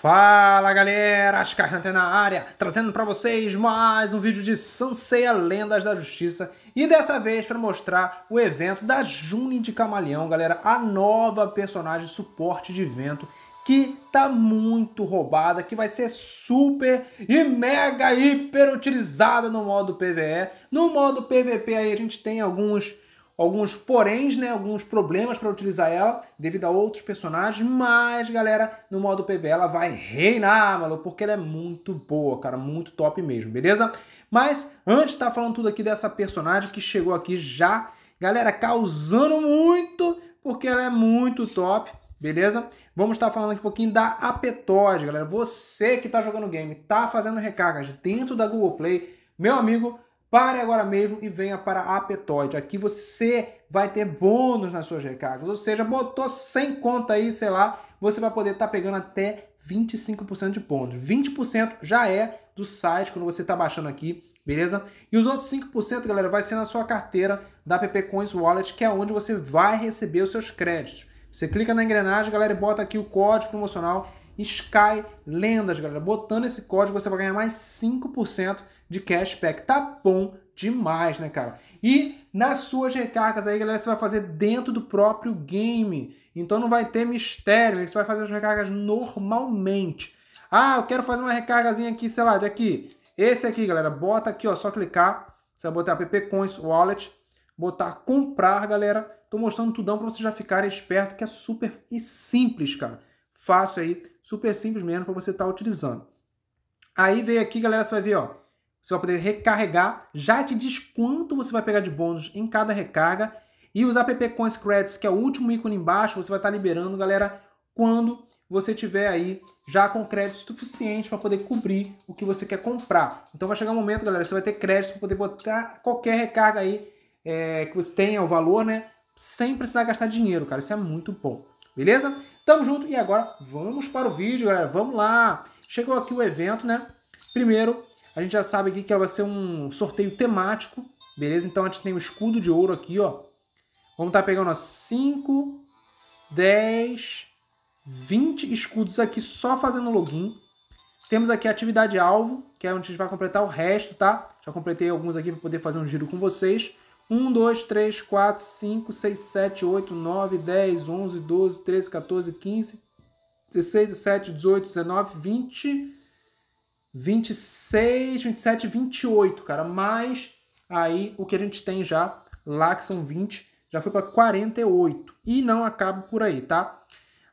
Fala galera, Ascar Hunter tá na área, trazendo para vocês mais um vídeo de Sanseia Lendas da Justiça e dessa vez para mostrar o evento da Juni de Camaleão, galera, a nova personagem suporte de vento que tá muito roubada, que vai ser super e mega hiper utilizada no modo PvE. No modo PvP aí a gente tem alguns alguns poréns, né, alguns problemas para utilizar ela devido a outros personagens, mas galera, no modo PV ela vai reinar, maluco, porque ela é muito boa, cara, muito top mesmo, beleza? Mas antes de tá falando tudo aqui dessa personagem que chegou aqui já, galera, causando muito, porque ela é muito top. Beleza? Vamos estar tá falando aqui um pouquinho da Apetose, galera. Você que está jogando game, está fazendo recargas dentro da Google Play, meu amigo, Pare agora mesmo e venha para a Apetoide. Aqui você vai ter bônus nas suas recargas. Ou seja, botou sem conta aí, sei lá, você vai poder estar tá pegando até 25% de bônus. 20% já é do site quando você está baixando aqui, beleza? E os outros 5%, galera, vai ser na sua carteira da PP Coins Wallet, que é onde você vai receber os seus créditos. Você clica na engrenagem, galera, e bota aqui o código promocional Sky Lendas, galera. Botando esse código, você vai ganhar mais 5% de cashback. Tá bom demais, né, cara? E nas suas recargas aí, galera, você vai fazer dentro do próprio game. Então não vai ter mistério, né? você vai fazer as recargas normalmente. Ah, eu quero fazer uma recargazinha aqui, sei lá, de aqui. Esse aqui, galera, bota aqui, ó, só clicar. Você vai botar app Coins Wallet, botar comprar, galera. Tô mostrando tudão para vocês já ficarem esperto, que é super e simples, cara fácil aí, super simples mesmo para você estar tá utilizando. Aí vem aqui, galera, você vai ver, ó, você vai poder recarregar, já te diz quanto você vai pegar de bônus em cada recarga e os app coins credits, que é o último ícone embaixo, você vai estar tá liberando, galera, quando você tiver aí já com crédito suficiente para poder cobrir o que você quer comprar. Então vai chegar um momento, galera, você vai ter crédito para poder botar qualquer recarga aí é, que você tenha o valor, né? Sem precisar gastar dinheiro, cara. Isso é muito bom. Beleza? Tamo junto e agora vamos para o vídeo, galera. Vamos lá. Chegou aqui o evento, né? Primeiro, a gente já sabe aqui que vai ser um sorteio temático, beleza? Então a gente tem o um escudo de ouro aqui, ó. Vamos estar tá pegando 5, 10, 20 escudos aqui só fazendo login. Temos aqui a atividade alvo, que é onde a gente vai completar o resto, tá? Já completei alguns aqui para poder fazer um giro com vocês. 1, 2, 3, 4, 5, 6, 7, 8, 9, 10, 11, 12, 13, 14, 15, 16, 17, 18, 19, 20, 26, 27, 28, cara. Mais aí o que a gente tem já lá, que são 20, já foi para 48. E não acaba por aí, tá?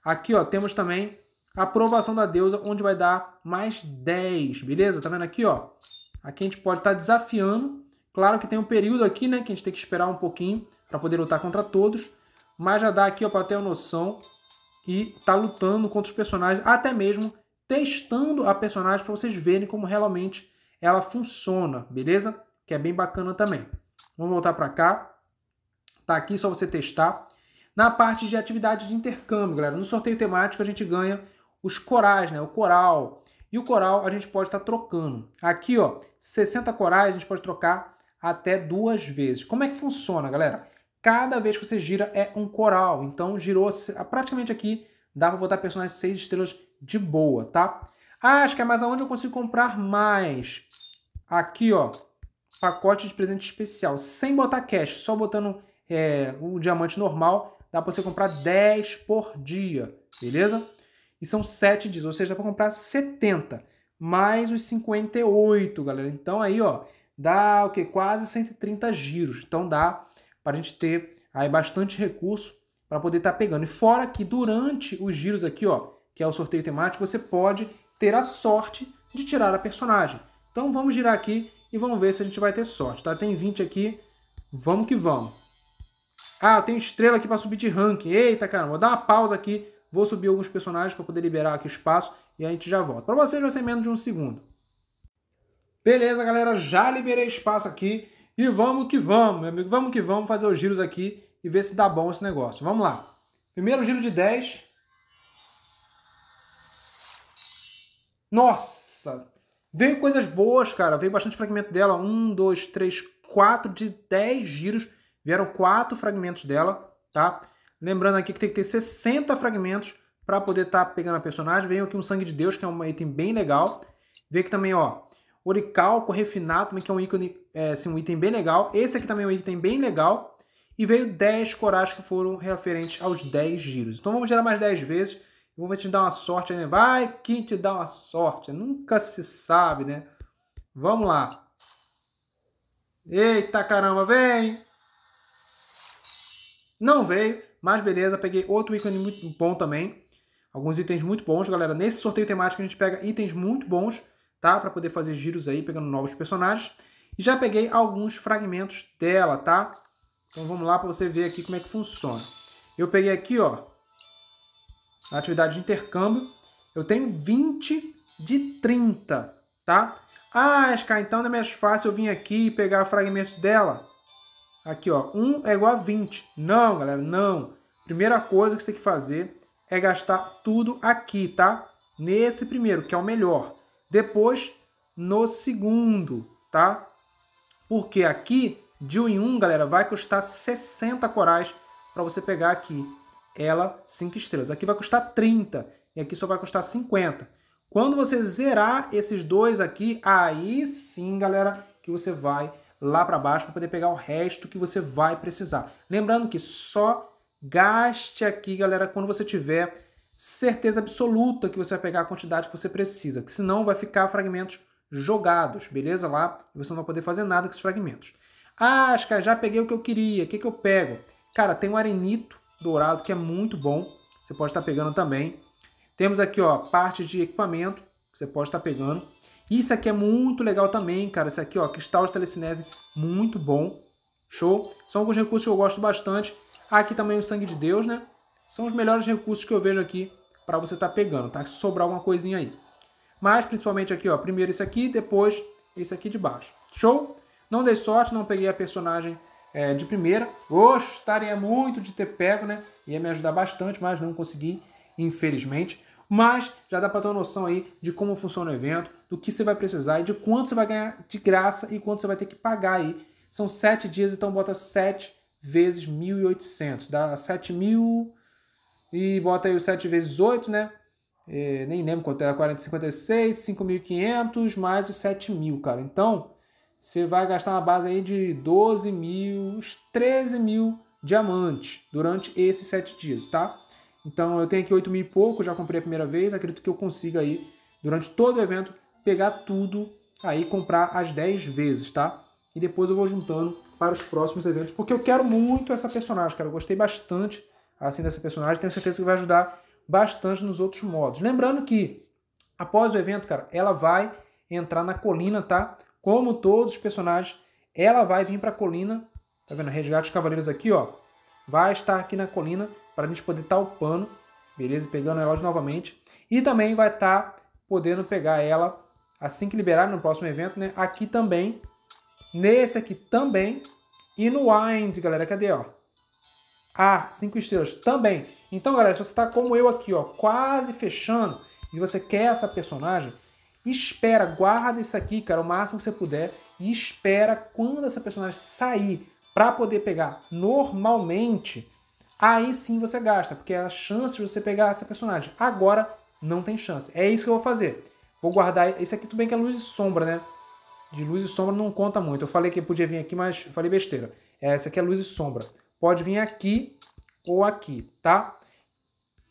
Aqui, ó, temos também a aprovação da deusa, onde vai dar mais 10, beleza? Tá vendo aqui, ó? Aqui a gente pode estar tá desafiando Claro que tem um período aqui, né, que a gente tem que esperar um pouquinho para poder lutar contra todos, mas já dá aqui, ó, para ter a noção e tá lutando contra os personagens, até mesmo testando a personagem para vocês verem como realmente ela funciona, beleza? Que é bem bacana também. Vamos voltar para cá. Tá aqui só você testar. Na parte de atividade de intercâmbio, galera, no sorteio temático a gente ganha os corais, né? O coral. E o coral a gente pode estar tá trocando. Aqui, ó, 60 corais a gente pode trocar até duas vezes. Como é que funciona, galera? Cada vez que você gira é um coral, então girou ah, praticamente aqui, dá para botar personagens 6 estrelas de boa, tá? Ah, acho que é mais aonde eu consigo comprar mais. Aqui, ó, pacote de presente especial, sem botar cash, só botando é, o diamante normal, dá para você comprar 10 por dia, beleza? E são 7 dias, ou seja, dá para comprar 70, mais os 58, galera. Então aí, ó, dá o que quase 130 giros. Então dá para a gente ter aí bastante recurso para poder estar tá pegando. E fora que durante os giros aqui, ó, que é o sorteio temático, você pode ter a sorte de tirar a personagem. Então vamos girar aqui e vamos ver se a gente vai ter sorte, tá? Tem 20 aqui, vamos que vamos. Ah, eu tenho estrela aqui para subir de ranking. Eita, caramba, vou dar uma pausa aqui, vou subir alguns personagens para poder liberar aqui espaço e a gente já volta. Para vocês vai ser menos de um segundo. Beleza, galera, já liberei espaço aqui e vamos que vamos, meu amigo, vamos que vamos fazer os giros aqui e ver se dá bom esse negócio. Vamos lá. Primeiro giro de 10. Nossa! Veio coisas boas, cara. Veio bastante fragmento dela. Um, dois, três, quatro de 10 giros. Vieram quatro fragmentos dela, tá? Lembrando aqui que tem que ter 60 fragmentos para poder estar tá pegando a personagem. Veio aqui um Sangue de Deus, que é um item bem legal. Veio aqui também, ó, Oricalco refinado, também que é um ícone, é, assim, um item bem legal. Esse aqui também é um item bem legal. E veio 10 corais que foram referentes aos 10 giros. Então vamos gerar mais 10 vezes. Vou ver se te dá uma sorte, né? Vai que te dá uma sorte. Nunca se sabe, né? Vamos lá. Eita caramba, vem! Não veio, mas beleza, peguei outro ícone muito bom também. Alguns itens muito bons, galera. Nesse sorteio temático a gente pega itens muito bons tá? Para poder fazer giros aí, pegando novos personagens. E já peguei alguns fragmentos dela, tá? Então vamos lá para você ver aqui como é que funciona. Eu peguei aqui, ó, a atividade de intercâmbio. Eu tenho 20 de 30, tá? Ah, Sky, então não é mais fácil eu vir aqui e pegar fragmentos dela? Aqui, ó, 1 é igual a 20. Não, galera, não. Primeira coisa que você tem que fazer é gastar tudo aqui, tá? Nesse primeiro, que é o melhor depois no segundo, tá? Porque aqui, de um em um, galera, vai custar 60 corais para você pegar aqui. Ela, 5 estrelas. Aqui vai custar 30 e aqui só vai custar 50. Quando você zerar esses dois aqui, aí sim, galera, que você vai lá para baixo para poder pegar o resto que você vai precisar. Lembrando que só gaste aqui, galera, quando você tiver certeza absoluta que você vai pegar a quantidade que você precisa, que senão vai ficar fragmentos jogados, beleza? Lá você não vai poder fazer nada com esses fragmentos. Ah, acho que já peguei o que eu queria, o que, que eu pego? Cara, tem um arenito dourado que é muito bom, você pode estar pegando também. Temos aqui, ó, parte de equipamento, que você pode estar pegando. Isso aqui é muito legal também, cara. Isso aqui, ó, cristal de telecinese, muito bom. Show? São alguns recursos que eu gosto bastante. Aqui também o sangue de Deus, né? São os melhores recursos que eu vejo aqui para você estar tá pegando, tá? Se sobrar alguma coisinha aí. Mas principalmente aqui, ó, primeiro esse aqui, depois esse aqui de baixo. Show? Não dei sorte, não peguei a personagem é, de primeira. Gostaria muito de ter pego, né? Ia me ajudar bastante, mas não consegui, infelizmente. Mas já dá para ter uma noção aí de como funciona o evento, do que você vai precisar e de quanto você vai ganhar de graça e quanto você vai ter que pagar aí. São sete dias, então bota sete vezes 1.800, dá 7 mil... E bota aí o 7 vezes 8, né? É, nem lembro quanto era, 40, 5.500 mais os 7.000, cara. Então, você vai gastar uma base aí de 12 mil, 13 mil diamantes durante esses 7 dias, tá? Então, eu tenho aqui 8 mil e pouco, já comprei a primeira vez, acredito que eu consiga aí, durante todo o evento, pegar tudo aí, comprar as 10 vezes, tá? E depois eu vou juntando para os próximos eventos, porque eu quero muito essa personagem, cara. Eu gostei bastante assim dessa personagem, tenho certeza que vai ajudar bastante nos outros modos. Lembrando que após o evento, cara, ela vai entrar na colina, tá? Como todos os personagens, ela vai vir para a colina, tá vendo? Resgate os cavaleiros aqui, ó. Vai estar aqui na colina para a gente poder estar tá upando, beleza? Pegando ela novamente. E também vai estar tá podendo pegar ela assim que liberar no próximo evento, né? Aqui também, nesse aqui também e no Wind, galera. Cadê, ó? Ah, cinco estrelas também. Então, galera, se você está como eu aqui, ó, quase fechando, e você quer essa personagem, espera, guarda isso aqui, cara, o máximo que você puder, e espera quando essa personagem sair para poder pegar normalmente, aí sim você gasta, porque é a chance de você pegar essa personagem agora não tem chance. É isso que eu vou fazer. Vou guardar. Esse aqui tudo bem que é luz e sombra, né? De luz e sombra não conta muito. Eu falei que podia vir aqui, mas falei besteira. É, essa aqui é luz e sombra. Pode vir aqui ou aqui, tá?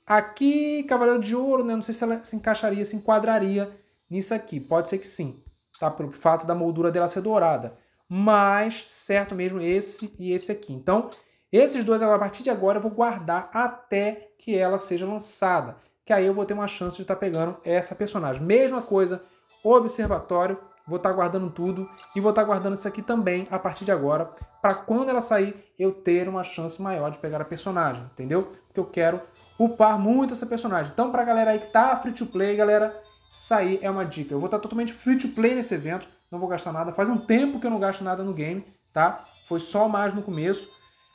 Aqui, Cavaleiro de Ouro, né? Não sei se ela se encaixaria, se enquadraria nisso aqui. Pode ser que sim, tá? Pelo fato da moldura dela ser dourada. Mas, certo mesmo, esse e esse aqui. Então, esses dois, a partir de agora, eu vou guardar até que ela seja lançada. Que aí eu vou ter uma chance de estar pegando essa personagem. Mesma coisa, Observatório vou estar tá guardando tudo e vou estar tá guardando isso aqui também a partir de agora, para quando ela sair eu ter uma chance maior de pegar a personagem, entendeu? Porque eu quero upar muito essa personagem. Então, para galera aí que tá free to play, galera, sair é uma dica. Eu vou estar tá totalmente free to play nesse evento, não vou gastar nada. Faz um tempo que eu não gasto nada no game, tá? Foi só mais no começo,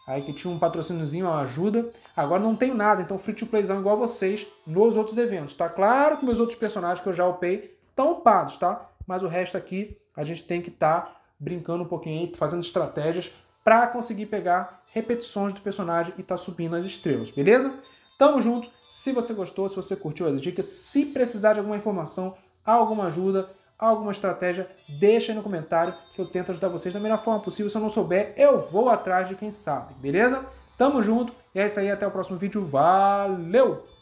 aí que tinha um patrocíniozinho, uma ajuda. Agora não tenho nada, então free to playzão igual vocês nos outros eventos, tá? Claro que meus outros personagens que eu já upei estão upados, tá? mas o resto aqui a gente tem que estar tá brincando um pouquinho, fazendo estratégias para conseguir pegar repetições do personagem e estar tá subindo as estrelas, beleza? Tamo junto. Se você gostou, se você curtiu as dicas, se precisar de alguma informação, alguma ajuda, alguma estratégia, deixa aí no comentário que eu tento ajudar vocês da melhor forma possível. Se eu não souber, eu vou atrás de quem sabe, beleza? Tamo junto. E é isso aí, até o próximo vídeo. Valeu!